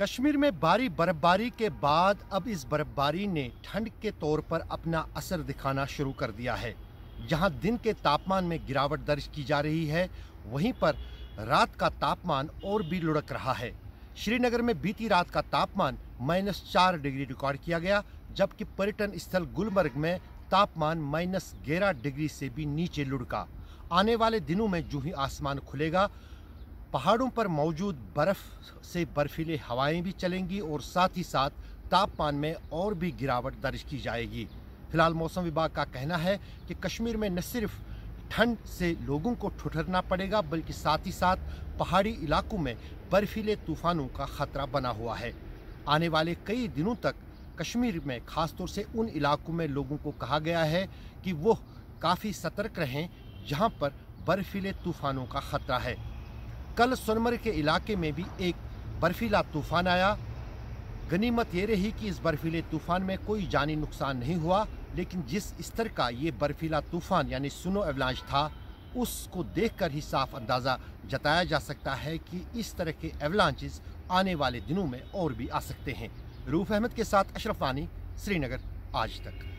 कश्मीर में भारी बर्फबारी के बाद अब इस बर्फबारी ने ठंड के तौर पर अपना असर दिखाना शुरू कर दिया है जहां दिन के तापमान में गिरावट दर्ज की जा रही है वहीं पर रात का तापमान और भी लुढ़क रहा है श्रीनगर में बीती रात का तापमान माइनस चार डिग्री रिकॉर्ड किया गया जबकि पर्यटन स्थल गुलमर्ग में तापमान माइनस ग्यारह डिग्री से भी नीचे लुढ़का आने वाले दिनों में जू ही आसमान खुलेगा पहाड़ों पर मौजूद बर्फ़ से बर्फीले हवाएं भी चलेंगी और साथ ही साथ तापमान में और भी गिरावट दर्ज की जाएगी फिलहाल मौसम विभाग का कहना है कि कश्मीर में न सिर्फ ठंड से लोगों को ठुठरना पड़ेगा बल्कि साथ ही साथ पहाड़ी इलाकों में बर्फीले तूफानों का खतरा बना हुआ है आने वाले कई दिनों तक कश्मीर में खासतौर से उन इलाकों में लोगों को कहा गया है कि वो काफ़ी सतर्क रहें जहाँ पर बर्फीले तूफानों का खतरा है कल सोनमर्ग के इलाके में भी एक बर्फीला तूफान आया गनीमत ये रही कि इस बर्फीले तूफान में कोई जानी नुकसान नहीं हुआ लेकिन जिस स्तर का ये बर्फीला तूफान यानी सुनो एवलांच था उसको देखकर ही साफ अंदाज़ा जताया जा सकता है कि इस तरह के एवलांचेस आने वाले दिनों में और भी आ सकते हैं रूफ अहमद के साथ अशरफ वानी श्रीनगर आज तक